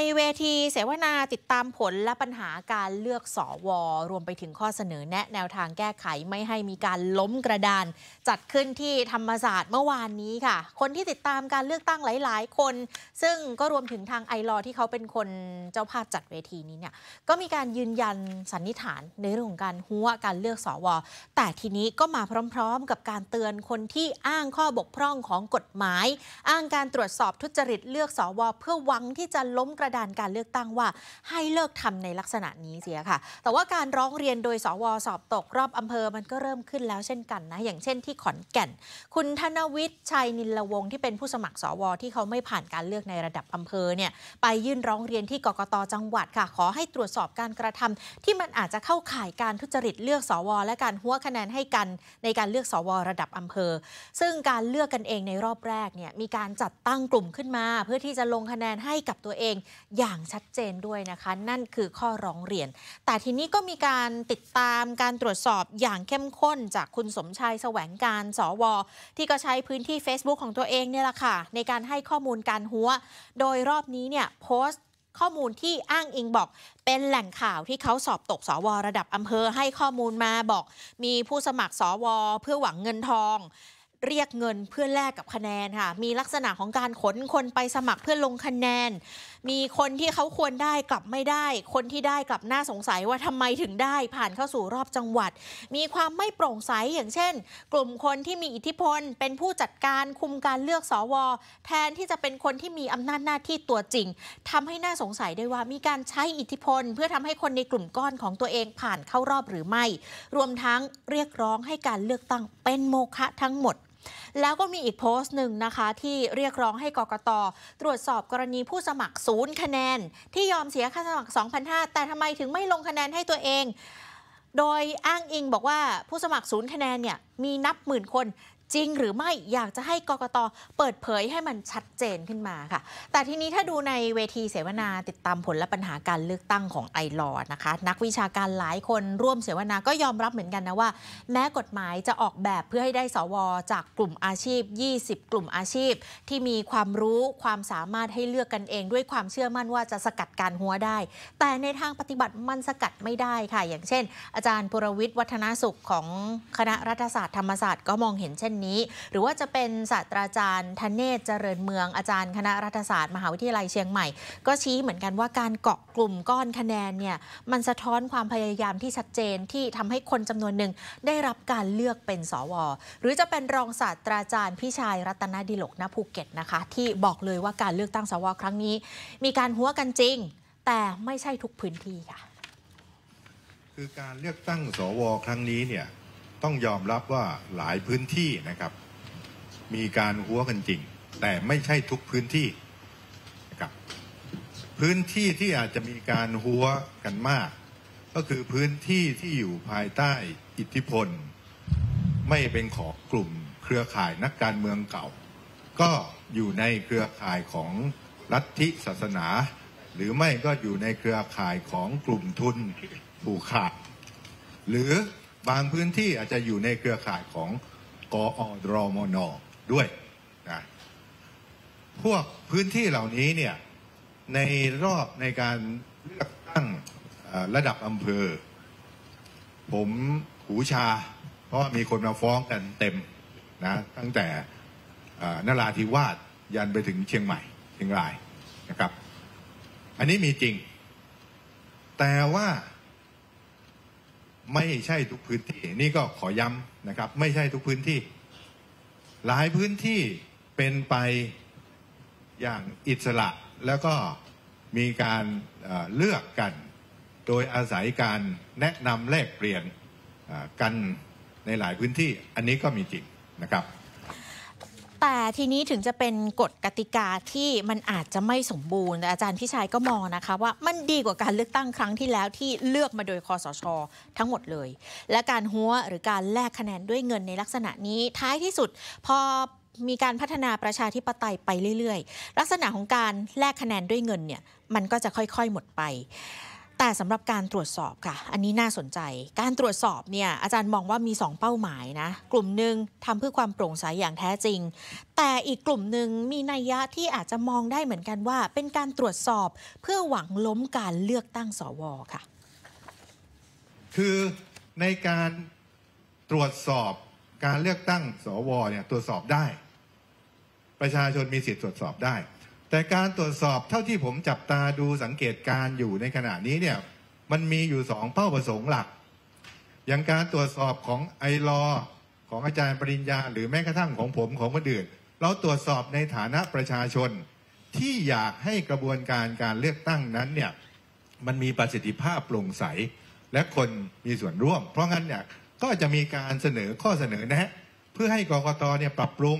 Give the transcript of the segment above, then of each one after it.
ในเวทีเสวนาติดตามผลและปัญหาการเลือกสอวอรวมไปถึงข้อเสนอแนะแนวทางแก้ไขไม่ให้มีการล้มกระดานจัดขึ้นที่ธรรมศาสตร์เมื่อวานนี้ค่ะ คนที่ติดตามการเลือกตั้งหลายๆ คนซึ่งก็รวมถึงทางไอรอที่เขาเป็นคนเจ้าภาพจัดเวทีนี้เนี่ย ก็มีการยืนยันสันนิษฐานในเรื่องของการหัวการเลือกสอวอแต่ทีนี้ก็มาพร้อม ๆ กับการเตือนคนที่อ้างข้อบกพร่องของกฎหมาย อ้างการตรวจสอบทุจริตเลือกสอวอเพื่อหวังที่จะล้มกระดานการเลือกตั้งว่าให้เลิกทำในลักษณะนี้เสียค่ะ แต่ว่าการร้องเรียนโดยสว สอบตกรอบอำเภอมันก็เริ่มขึ้นแล้วเช่นกันนะ อย่างเช่น ที่ขอนแก่น คุณธนวิทย์ชัยนินละวงที่เป็นผู้สมัครสวที่เขาไม่ผ่านการเลือกในระดับอำเภอเนี่ย ไปยื่นร้องเรียนที่กกตจังหวัดค่ะ ขอให้ตรวจสอบการกระทำ ที่มันอาจจะเข้าข่ายการทุจริตเลือกสวและการหัวคะแนนให้กันในการเลือกสวระดับอำเภอ ซึ่งการเลือกกันเองในรอบแรกเนี่ย มีการจัดตั้งกลุ่มขึ้นมา เพื่อที่จะลงคะแนนให้กับตัวเองอย่างชัดเจนด้วยนะคะ นั่นคือข้อร้องเรียน แต่ทีนี้ก็มีการติดตามการตรวจสอบอย่างเข้มข้นจากคุณสมชายแสวงการสวที่ก็ใช้พื้นที่ Facebook ของตัวเองเนี่ยแหละค่ะ ในการให้ข้อมูลการหัวโดยรอบนี้เนี่ย โพสต์ข้อมูลที่อ้างอิงบอก เป็นแหล่งข่าวที่เขาสอบตกสว ระดับอำเภอให้ข้อมูลมาบอกมีผู้สมัครสวเพื่อหวังเงินทองเรียกเงินเพื่อแลกกับคะแนนค่ะ มีลักษณะของการขนคนไปสมัครเพื่อลงคะแนน มีคนที่เขาควรได้กลับไม่ได้ คนที่ได้กลับน่าสงสัยว่าทำไมถึงได้ผ่านเข้าสู่รอบจังหวัด มีความไม่โปร่งใสอย่างเช่น กลุ่มคนที่มีอิทธิพลเป็นผู้จัดการคุมการเลือกสอวอแทนที่จะเป็นคนที่มีอำนาจหน้าที่ตัวจริง ทำให้น่าสงสัยได้ว่า มีการใช้อิทธิพลเพื่อทำให้คนในกลุ่มก้อนของตัวเองผ่านเข้ารอบหรือไม่ รวมทั้งเรียกร้องให้การเลือกตั้งเป็นโมฆะทั้งหมดแล้วก็มีอีกโพสต์หนึ่งนะคะที่เรียกร้องให้กกตตรวจสอบกรณีผู้สมัครศูนย์คะแนน ที่ยอมเสียค่าสมัคร 2,500แต่ทำไมถึงไม่ลงคะแนนให้ตัวเอง โดยอ้างอิงบอกว่าผู้สมัครศูนย์คะแนนเนี่ยมีนับหมื่นคนจริงหรือไม่อยากจะให้กกตเปิดเผยให้มันชัดเจนขึ้นมาค่ะ แต่ทีนี้ถ้าดูในเวทีเสวนาติดตามผลและปัญหาการเลือกตั้งของไอรอนะคะนักวิชาการหลายคนร่วมเสวนาก็ยอมรับเหมือนกันนะว่า แม้กฎหมายจะออกแบบเพื่อให้ได้สว จากกลุ่มอาชีพ 20 กลุ่มอาชีพ ที่มีความรู้ความสามารถให้เลือกกันเองด้วยความเชื่อมั่นว่าจะสกัดการหัวได้ แต่ในทางปฏิบัติมันสกัดไม่ได้ค่ะอย่างเช่น อาจารย์ปุรวิทย์วัฒนสุขของคณะรัฐศาสตร์ธรรมศาสตร์ก็มองเห็นเช่นนี้หรือว่าจะเป็นศาสตราจารย์ธเนศเจริญเมืองอาจารย์คณะรัฐศาสตร์มหาวิทยาลัยเชียงใหม่ ก็ชี้เหมือนกันว่าการเกาะกลุ่มก้อนคะแนนเนี่ยมันสะท้อนความพยายามที่ชัดเจนที่ทำให้คนจำนวนหนึ่ง ได้รับการเลือกเป็นสวหรือจะเป็นรองศาสตราจารย์พี่ชายรัตนดิลกณภูเก็ตนะคะที่บอกเลยว่าการเลือกตั้งสวครั้งนี้ มีการหัวกันจริง แต่ไม่ใช่ทุกพื้นที่ค่ะ คือการเลือกตั้งสว ครั้งนี้เนี่ยต้องยอมรับว่าหลายพื้นที่นะครับ มีการหัวกันจริง แต่ไม่ใช่ทุกพื้นที่นะครับพื้นที่ที่อาจจะมีการหัวกันมาก ก็คือพื้นที่ที่อยู่ภายใต้อิทธิพล ไม่เป็นของกลุ่มเครือข่ายนักการเมืองเก่า ก็อยู่ในเครือข่ายของลัทธิศาสนา หรือไม่ก็อยู่ในเครือข่ายของกลุ่มทุนผูกขาดหรือบางพื้นที่อาจจะอยู่ในเครือข่ายของ กอรมนด้วยนะพวกพื้นที่เหล่านี้เนี่ยในรอบในการเลือกตั้งระดับอำเภอ ผมหูชา เพราะมีคนมาฟ้องกันเต็มนะตั้งแต่นราธิวาสยันไปถึงเชียงใหม่เชียงรายนะครับอันนี้มีจริงแต่ว่าไม่ใช่ทุกพื้นที่ นี่ก็ขอย้ำนะครับ ไม่ใช่ทุกพื้นที่ หลายพื้นที่เป็นไปอย่างอิสระแล้วก็มีการเลือกกัน โดยอาศัยการแนะนำแลกเปลี่ยนกันในหลายพื้นที่ อันนี้ก็มีจริงนะครับแต่ทีนี้ถึงจะเป็นกฎกติกาที่มันอาจจะไม่สมบูรณ์แต่อาจารย์พิชัยก็มองนะคะว่ามันดีกว่าการเลือกตั้งครั้งที่แล้วที่เลือกมาโดยคอสชทั้งหมดเลย และการหัวหรือการแลกคะแนนด้วยเงินในลักษณะนี้ท้ายที่สุดพอมีการพัฒนาประชาธิปไตยไปเรื่อย ๆ ลักษณะของการแลกคะแนนด้วยเงินเนี่ยมันก็จะค่อยๆหมดไปแต่สำหรับการตรวจสอบค่ะ อันนี้น่าสนใจ การตรวจสอบเนี่ยอาจารย์มองว่ามี2เป้าหมายนะกลุ่มหนึ่งทำเพื่อความโปร่งใสอย่างแท้จริง แต่อีกกลุ่มหนึ่งมีนัยยะที่อาจจะมองได้เหมือนกันว่า เป็นการตรวจสอบเพื่อหวังล้มการเลือกตั้งสวค่ะคือในการตรวจสอบการเลือกตั้งสวเนี่ยตรวจสอบได้ ประชาชนมีสิทธิตรวจสอบได้แต่การตรวจสอบเท่าที่ผมจับตาดูสังเกตการอยู่ในขณะนี้เนี่ยมันมีอยู่สองเป้าประสงค์หลัก อย่างการตรวจสอบของไอรอของอาจารย์ปริญญา หรือแม้กระทั่งของผมของคนอื่นเราตรวจสอบในฐานะประชาชน ที่อยากให้กระบวนการการเลือกตั้งนั้นเนี่ยมันมีประสิทธิภาพโปร่งใสและคนมีส่วนร่วม เพราะงั้นเนี่ยก็จะมีการเสนอข้อเสนอแนะเพื่อให้กรกตเนี่ยปรับปรุง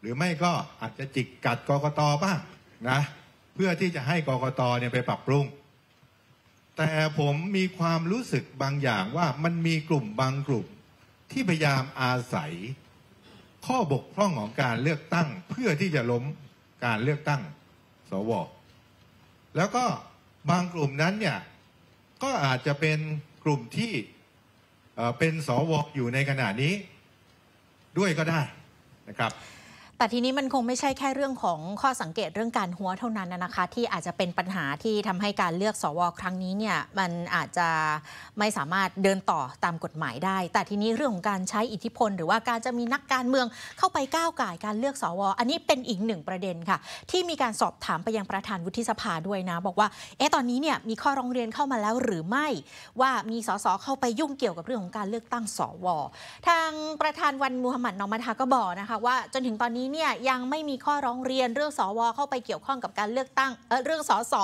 หรือไม่ก็อาจจะจิกกัดกรกตบ้างนะเพื่อที่จะให้กกตเนี่ยไปปรับปรุง แต่ผมมีความรู้สึกบางอย่างว่ามันมีกลุ่มบางกลุ่มที่พยายามอาศัยข้อบกพร่องของการเลือกตั้งเพื่อที่จะล้มการเลือกตั้งสวแล้วก็บางกลุ่มนั้นเนี่ย ก็อาจจะเป็นกลุ่มที่เป็นสวอยู่ในขณะนี้ ด้วยก็ได้นะครับแต่ทีนี้มันคงไม่ใช่แค่เรื่องของข้อสังเกตเรื่องการหัวเท่านั้นนะคะที่อาจจะเป็นปัญหาที่ทำให้การเลือกสวครั้งนี้เนี่ยมันอาจจะไม่สามารถเดินต่อตามกฎหมายได้ แต่ทีนี้เรื่องของการใช้อิทธิพล หรือว่าการจะมีนักการเมืองเข้าไปก้าวไก่การเลือกสว อันนี้เป็นอีกหนึ่งประเด็นค่ะที่มีการสอบถามไปยังประธานวุฒิสภาด้วยนะ บอกว่า เอ๊ะตอนนี้เนี่ยมีข้อร้องเรียนเข้ามาแล้วหรือไม่ว่ามีสสเข้าไปยุ่งเกี่ยวกับเรื่องของการเลือกตั้งสว ทางประธานวันมูฮัมหมัดนอมัทาก็บอกนะคะว่า จนถึงตอนนี้เนี่ยยังไม่มีข้อร้องเรียนเรื่องสว เข้าไปเกี่ยวข้องกับการเลือกตั้งเเรื่องสส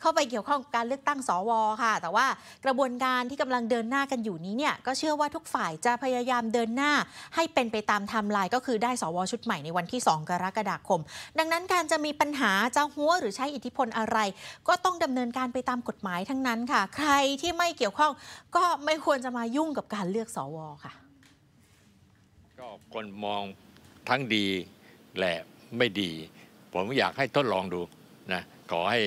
เข้าไปเกี่ยวข้องกับการเลือกตั้งสวค่ะ แต่ว่ากระบวนการที่กำลังเดินหน้ากันอยู่นี้เนี่ยก็เชื่อว่าทุกฝ่ายจะพยายามเดินหน้าให้เป็นไปตามไทม์ไลน์ก็คือได้สว ชุดใหม่ในวันที่ 2 กรกฎาคม ดังนั้นการจะมีปัญหาจะหัวหรือใช้อิทธิพลอะไร ก็ต้องดำเนินการไปตามกฎหมายทั้งนั้นค่ะ ใครที่ไม่เกี่ยวข้องก็ไม่ควรจะมายุ่งกับการเลือกสว ค่ะก็คนมองทั้งดีแหละไม่ดีผมอยากให้ทดลองดูนะขอให้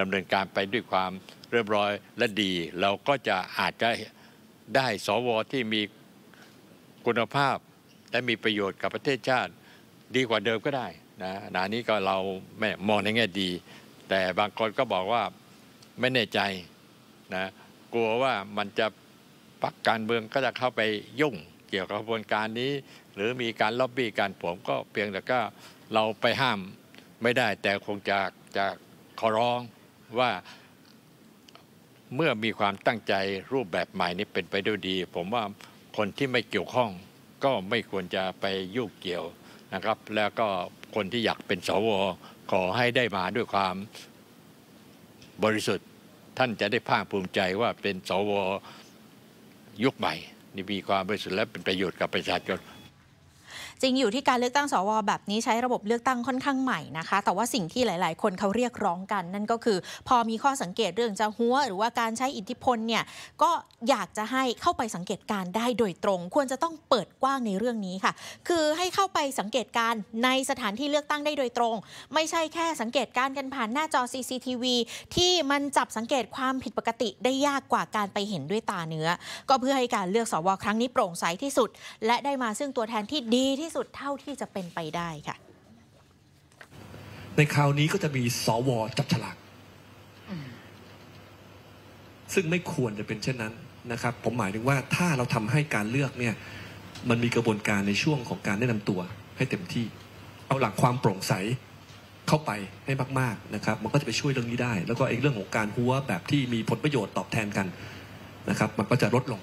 ดำเนินการไปด้วยความเรียบร้อยและดี เราก็จะอาจจะได้สวที่มีคุณภาพ และมีประโยชน์กับประเทศชาติ ดีกว่าเดิมก็ได้นะนานี้ก็เราแม่มองในแง่ดี แต่บางคนก็บอกว่าไม่แน่ใจนะกลัวว่ามันจะพักการเมืองก็จะเข้าไปยุ่งเกี่ยวกับกระบวนการนี้หรือมีการล็อบบี้การผมก็เพียงแต่ก็เราไปห้ามไม่ได้ แต่คงจะจะขอร้องว่าเมื่อมีความตั้งใจรูปแบบใหม่นี้เป็นไปด้วยดี ผมว่าคนที่ไม่เกี่ยวข้องก็ไม่ควรจะไปยุ่งเกี่ยวนะครับ แล้วก็คนที่อยากเป็นสวขอให้ได้มาด้วยความบริสุทธิ์ท่านจะได้ภาคภูมิใจว่าเป็นสวยุคใหม่นี่มีความบริสุทธิ์และเป็นประโยชน์กับประชาชนจริงอยู่ที่การเลือกตั้งสว แบบนี้ใช้ระบบเลือกตั้งค่อนข้างใหม่นะคะ แต่ว่าสิ่งที่หลาย ๆ คนเขาเรียกร้องกัน นั่นก็คือ พอมีข้อสังเกตเรื่องจะหัวหรือว่าการใช้อิทธิพลเนี่ยก็อยากจะให้เข้าไปสังเกตการได้โดยตรง ควรจะต้องเปิดกว้างในเรื่องนี้ค่ะคือให้เข้าไปสังเกตการในสถานที่เลือกตั้งได้โดยตรง ไม่ใช่แค่สังเกตการกันผ่านหน้าจอ CCTV ที่มันจับสังเกตความผิดปกติได้ยากกว่าการไปเห็นด้วยตาเนื้อ ก็เพื่อให้การเลือกสว ครั้งนี้โปร่งใสที่สุด และได้มาซึ่งตัวแทนที่ดีที่ที่สุดเท่าที่จะเป็นไปได้ค่ะ ในคราวนี้ก็จะมีสวจับฉลากซึ่งไม่ควรจะเป็นเช่นนั้นนะครับ ผมหมายถึงว่าถ้าเราทำให้การเลือกเนี่ย มันมีกระบวนการในช่วงของการแนะนำตัวให้เต็มที่ เอาหลักความโปร่งใสเข้าไปให้มากๆนะครับ มันก็จะไปช่วยเรื่องนี้ได้ แล้วก็เองเรื่องของการหัวแบบที่มีผลประโยชน์ตอบแทนกันนะครับ มันก็จะลดลง